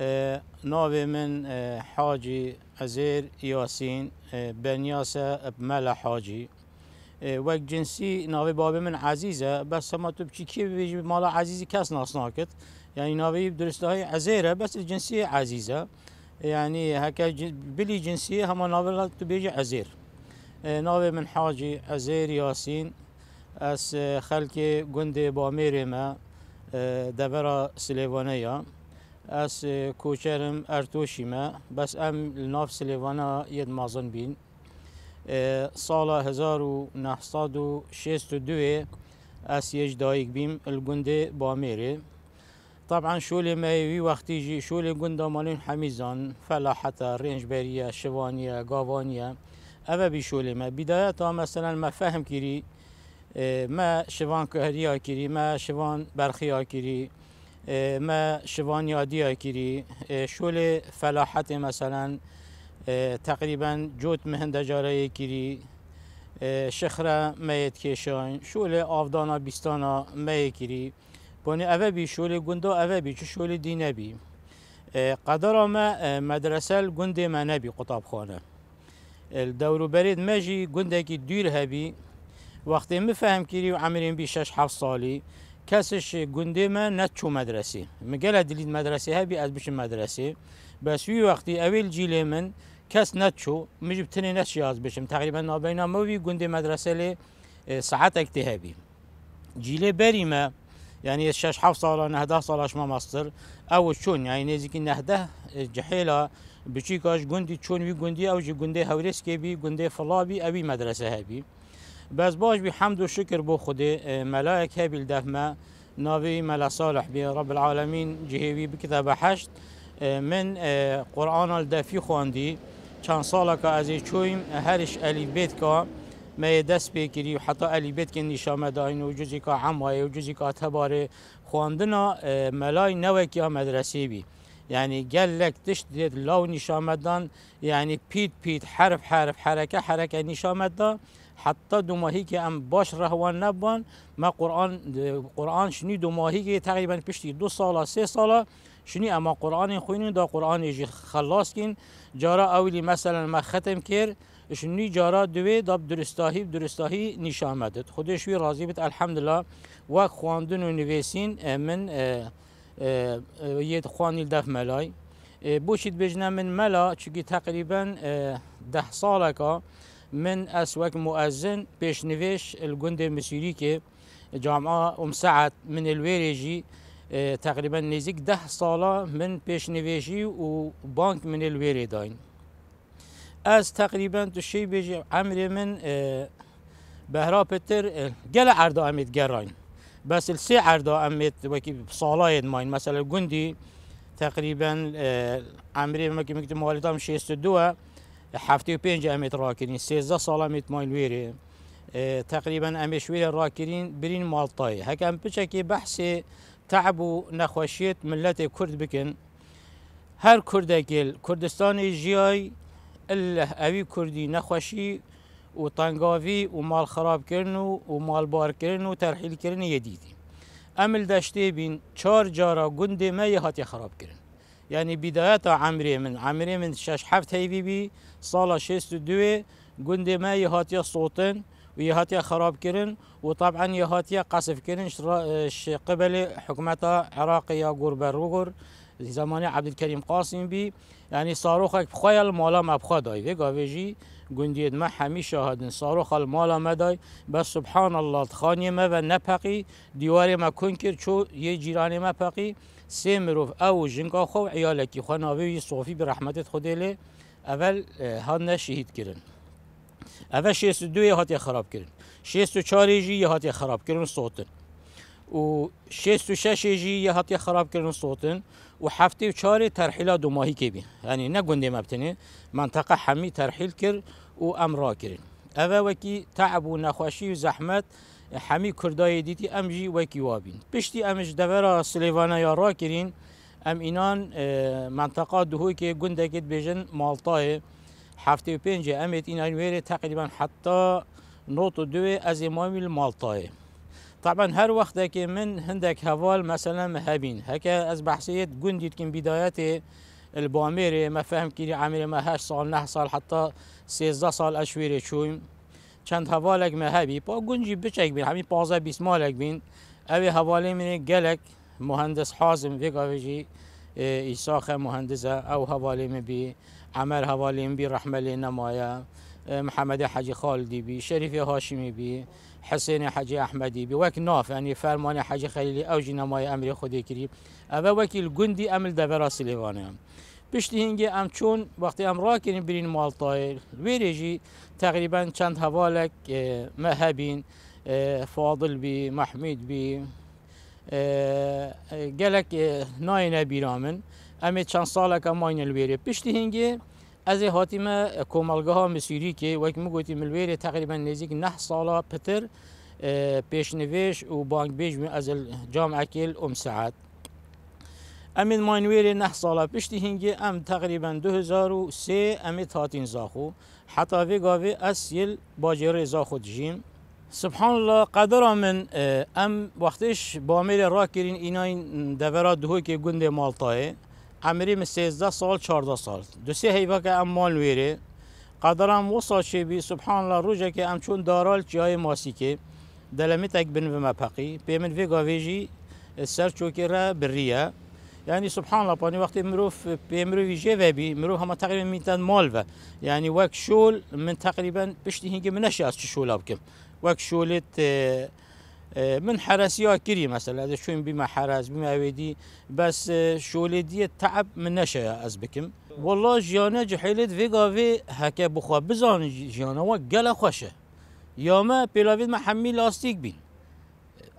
آه، نوبي من آه، حاجي أزير ياسين آه، بن ياسا بملا حاجي وك جنسي نوبي بابي من عزيزة بس ما تبكي كي بيجي مالا عزيزي كاس ناس ناكت يعني نوبي درست عزيرة بس الجنسية عزيزة يعني هكا بلي جنسية هما ناوي بيجي عزير نوبي من حاجي عزير ياسين أس خلكي قندي باميري ما دبرة سليفانية از کوچرم ارتوشیمه بس ام لناف سلیوانا ید مازن بین سال 1962 از یج دایک بیم الگنده بامیره طبعا شول وقتی جی شول قندا مالين حميزان فلا حتى رينج بارية شوانية قافانية أبا بشول ما بداية مثلا ما فهم كيري ما شوان كهريا كيري ما شوان برخیا كيري إيه، ما شبان يادي اكيري إيه، شول فلاحت مثلا إيه، تقريبا جوت مهنده جاره شخرا ميت كيشاين شول آفدانا بيستانا می کری بانی اوه بي شول گنده اوه بي چه شول دي نبي قدر ما مدرسه گنده ما نبي قطاب خانه الدور بريد مجی گنده دير هبي هبی وقتی مفهم کری و عمرین شش كاسش گوندێمە نەچوو مەدرسی مگەلە دليل مەدرسی هەبی ئەس بشم مەدرسی بس في وقت أول جیلێ من کەس نەچوو مجب تقريبا ما یاز اه، ما في نابینامەوی مدرسة لي ساعات اكتهابي جيلي باري ما يعني الشاش حف سالا نهدا سالاش ما مصر او شون يعني نزيكي نهده اه، جحيلا بشيكاش کاش گوندی چون وی او جي گوندی هورس بي بی گوندی فلا مدرسه هبی بس باش بحمد وشكر بو خدي اه، ملائك هبل دهما نبي ملا صالح بي رب العالمين جهوي بكتاب حشت اه، من اه، قرآن الدفي خواندي كان صالك ازي چويم هرش الي بیت ما يدس بيكري وحتى الي بيتك النشامة داين نشامه داین و تباري خواندنا ملاي نوکی ها مدرسی بی يعني قال لك تشتد لو نشامدان يعني بيت بيت حرف حرف حركه حركه نشامدان حتی دو ماهی که هم باش رهوان نبان ما قرآن قرآن شنی دو ماهی که تقریبا پشتی دو سالا سه سالا شنی اما قرآن خوینی دا قرآن جی خلاص کن جارا اولی مثلا ما ختم کرد شنی جارا دوی داب درستاهی درستاهی نشامدت خودش وی راضی بیت الحمدلله وک خواندن و نویسین من یه خوانی دف ملای بوشید بجنه من ملا چونکی تقریبا ده سالکا من أسواق مؤذن بيش نفيش الجند المسيريكي جامعة أم سعد من الويريجي آه، تقريبا نزيك ده صالة من بيش نفيشي وبنك من الويريداين از تقريبا تشي بيجي عمري من آه، بهرا بتر جل آه، عرضا أميت جراين بس السي عرضا أميت وكي صالة ماين مثلا الجندي تقريبا عمري مكتب موالدام شيست دوا هفته و پنج امت راکرین کردین سیزده سال امت مایل ویره اه، تقریبا امش ویره راکرین برین مالطای هکم که بحث تعب و نخوشیت ملت کرد بکن هر کردکل کردستان جیای اله اوی کردی نخوشی و تنگاوی و مال خراب کرن و مال بار کرن و ترحیل کردن یدیدی امل داشته بین چار جارا گنده ما هاتی خراب کرن يعني بداية عمري من عمري من شاش حفت هاي بي بي صالة شيست دوي قند ما يهاتيا صوتن ويهاتيا خراب كرن وطبعا يهاتيا قصف كرن قبل حكمتها عراقية قربر روغر زماني عبد الكريم قاسم بي يعني صاروخك بخويا المالا ما بخوا دايفي قاويجي گوندید ما همیشه هدن صاروخ المال مالا مدای بس سبحان الله خانی ما و نپقی دیوار ما کن کرد چو یه جیران ما پقی سه مروف او جنگا خو عیالکی خاناوی صوفی به رحمتت خودله اول هن اه، شهید کردن اول شیست 62 هاتی خراب کردن چاری جی هاتی خراب کردن صوتن و شیست شش جی هاتی خراب کردن صوتن و هفته و چهار ترحیل دو ماهی که بین یعنی نه گنده مبتنه منطقه همی ترحیل کرد و امرا کرد او وکی تعب و نخوشی و زحمت همی کردای دیتی امجی وکی وابین پشتی امج دورا سلیوانا یا را کرین ام اینان اه، منطقه دهوی که گنده کد بیجن مالتای هفته و پنج امت اینان ویره تقریبا حتی نوت و دوه از امامی مالتای طبعا هر وقت که من هندك هوال مثلا هبين هكا از بحثیت قنديت که بداياتي الباميري ما فهم كي عامل ما هاش سال نه سال حتى 13 سال اشويري شويم چند هوالك ما هبي با گنجي بچك بين همين 15 20 مالك بين اوي هوالي من گلک مهندس حازم فيكاوجي إيساخة اه، مهندسة أو من بي عمر من بي رحمة لي نمايا اه، محمد حجی خالدي بي شريف هاشمي بي حسيني حاجي أحمدي بوك نوف يعني فرماني حاجي خليلي أو ماي أمري خدي كريم أبا وكي الجندي أمل دبر سليوانيان بشتي هنجي ام چون وقت ام راكين برين مالطاي ویریجی تقريبا چند حوالک اه، مهابين اه، فاضل بي محميد بي قالك اه، ناینه بيرامن امی چند سالک اماین الويري بشتی هنگی از هاتیم کومالگاه مسیری که وک میگوییم ملویر تقریبا نزدیک نه سالا پتر اه، پیشنویش و بانک بیش از جامعه کل ام ساعت امین ماینویر نه سالا پشتی هنگی ام تقریبا 2003 امی تاتین زاخو حتی وی گاوی از باجر زاخو دجیم سبحان الله قدر من اه، ام وقتش بامیر را کرین اینا دورات دهو که گنده مالتایه عمري من 13 سال 14 سال دو سه هیبا که ام مال ویره قدرم وصل شی بی سبحان الله روجه که ام چون دارال جای ماسی که دلمه تک بن و مپقی پیمن وی گاویجی سر چوکی را بریه يعني سبحان الله باني وقت مروف بمروف جيفا بي مروف هما تقريبا مال مولفا يعني واك شول من تقريبا بشتي هنجي من اشياء شول ابكم واك شولت آه، من حراسيا كري مثلا هذا شوين بما حراس بما ويدي بس آه، شولدية تعب من نشا أزبكم والله جيانا جحيلت فيغا في هكا بخوا بزان جيانا وقلا خوشه ياما بلافيد ما حمي لاستيك بين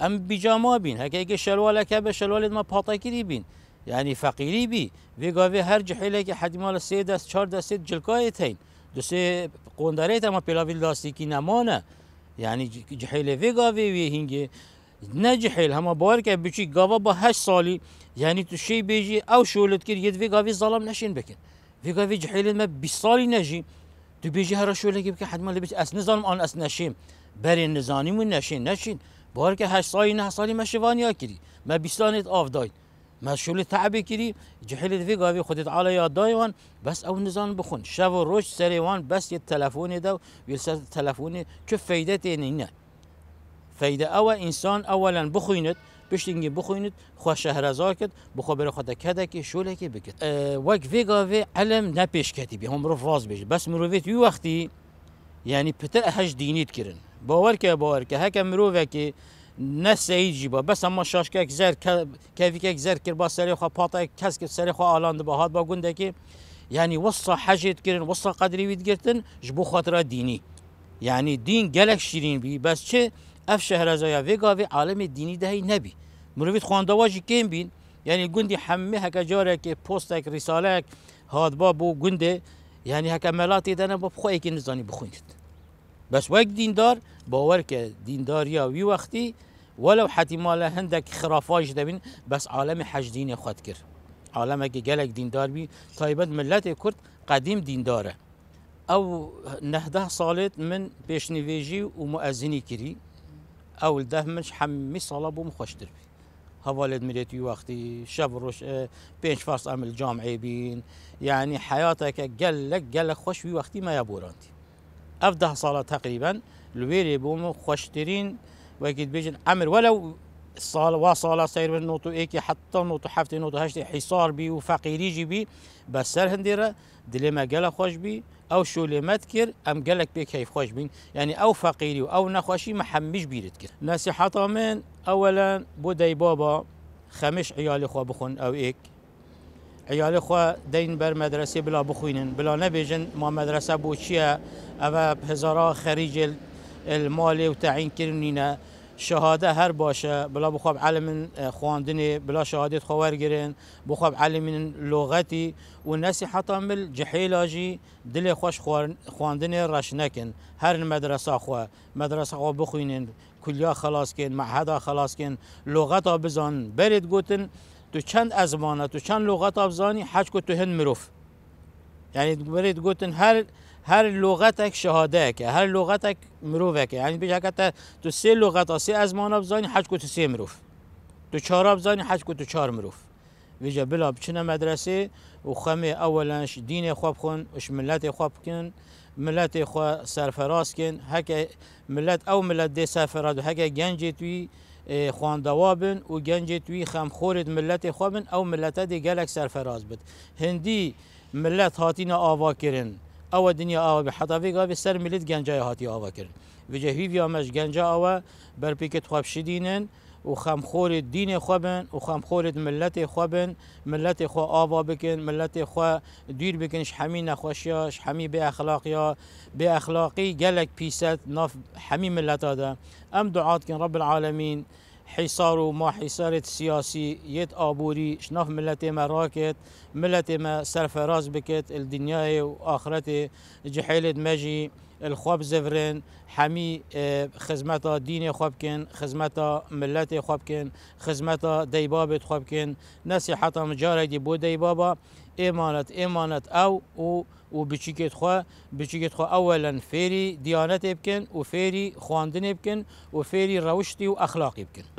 ام بيجاما بين هكا شلوالة كابا شلوالة ما باطاكيري بين يعني فقيري بي فيغا في هر جحيلة كي حد مال سيدس شاردس جلكايتين دوسي قوندريت ما بلافيد لاستيكي نمانه یعنی جحیل گاوی وی هنگی نه جحیل همه باور که بچی گاوا با هشت سالی یعنی تو شی بیجی او شولت کرد یه وی گاوی ظلم نشین بکن وی جحیل ما 20 سالی نجی تو بیجی هر کرد که حتما حد اس نظام آن اس نشیم برای نزانیم من نشین نشین باور که هشت سالی نه سالی مشوانی ها کردی ما 20 سالی آف داید مشغول تعبی کردی جهل دیگه گاوی خودت على يا دايوان بس او نزان بخون شافوا روش سريوان بس يتلفوني ده دو ویل شو فايدته هنا فايده او انسان اولا بخویند بشتنگی بخونت خو شهرزا کد بخو بر خود کده که شوله که بکد اه، وک ویگا وی علم نپیش کتی بی هم رو فاز بشه بس مروفيت یو وقتی یعنی پتر هج دینیت کرن باور که باور که هک مروه که نسعی جیبا بس اما شاش که یک زر که یک زر کرد با سری خو پاتا یک کس که سری خو آلان با هات با گونده که یعنی وصا حجت کردن وصا قدری وید گرتن جبو خاطر دینی یعنی دین گلک شیرین بی بس چه اف شهر از شهرزایا وگا و عالم دینی دهی نبی مروید خواندواجی کم بین یعنی گندی همه هکا جاره که رساله رسالک هاد با بو گونده یعنی هکا ملاتی دنه با بخواه که نزانی بخویند بس وک دیندار باور که دینداری وی وقتی ولو مال هندک خرافاش دبین بس عالم حج دین خود کرد عالم که گلک دیندار بی تایبت ملت کرد قدیم دینداره او نهده سالت من پیشنویجی و مؤذنی کری او ده منش حمی سالا بوم خوشتر بی هوالد مليتي وقتي شبرش بينش اه، فرص عمل الجامعي بين يعني حياتك قال لك قال خوش في وقتی ما يبورانتي افده صلاه تقريبا لويلي بومو خوشترين وكيد بيجن امر ولو صال وصال سير النوتو ايكي حتى نوتو حفتي نوتو هشتي حصار بي وفقيري جي بي بس سر هنديرا ما قال خوش بي او شو اللي ما تكر ام قالك بيك كيف خوش بين يعني او فقيري او نخوشي ما حمش بي تكر نصيحة من اولا بودي بابا خمش عيالي خوا بخون او ايك عيالي خوا دين بر مدرسه بلا بخوينن بلا نبيجن ما مدرسه بو چيه او هزارا خريج المالي وتعين تعیین شهاده هر باشه بلا بخواب علم اه، خواندن بلا شهادت خوار گرن بخواب علم لغتی و نسی حتی مل جحیلاجی دل خوش خواندن رش هر مدرسه خوا مدرسه خوا بخوینن کلیا خلاص کن معهد خلاص کن لغتا بزن برید گوتن تو چند ازمانه تو چند لغت ابزانی حج کو تو هند مروف يعني تقول ان هل هل لغتك شهادك هل لغتك مروفك يعني بيجي حتی تو سي لغه تو سي ازمان مانا حج كنت سي مروف تو چهار بزانی حج كنت تو مروف بيجي بلا بشنا مدرسه وخمي اولا دين خوب خون وش ملت خوب كن ملت خو سرفراس كن هكا ملت او ملت دی هكا جنجي گنج اه، خوان دوابن و گنج خم خورد ملت خوبن او ملت دي جالك سرفراس بت هندي ملت هاتینا آوا کردن او الدنيا آوا بحطا حتی گاوی سر ملت گنجای هاتي آوا کردن و جهیوی آمش جنجا آوا بر پیکت خواب شدینن و خمخور دین خوابن و خمخور ملت خوابن ملت خوا آوا بكن ملت خوا دير بكن همی نخوشیا همی به اخلاقیا به اخلاقی گلک ناف حمي ملت هذا ام دعات رب العالمين حصار وما حصار سياسي يت آبوري شناف ملت ما راكت ملت ما سرفراز بكت الدنيا واخرتي جحيلت مجي الخواب زفرن حمي آه، خدمتا دين خوابكن خدمتا ملت خوابكن خدمتا ديبابت نسي حتى مجارة دي بو ديبابا إيمانت إيمانت أو و بچیکت خو بچیکت خو أولا فيري ديانة و وفيري خواندن بكن روشتی روشتي وأخلاقي بكن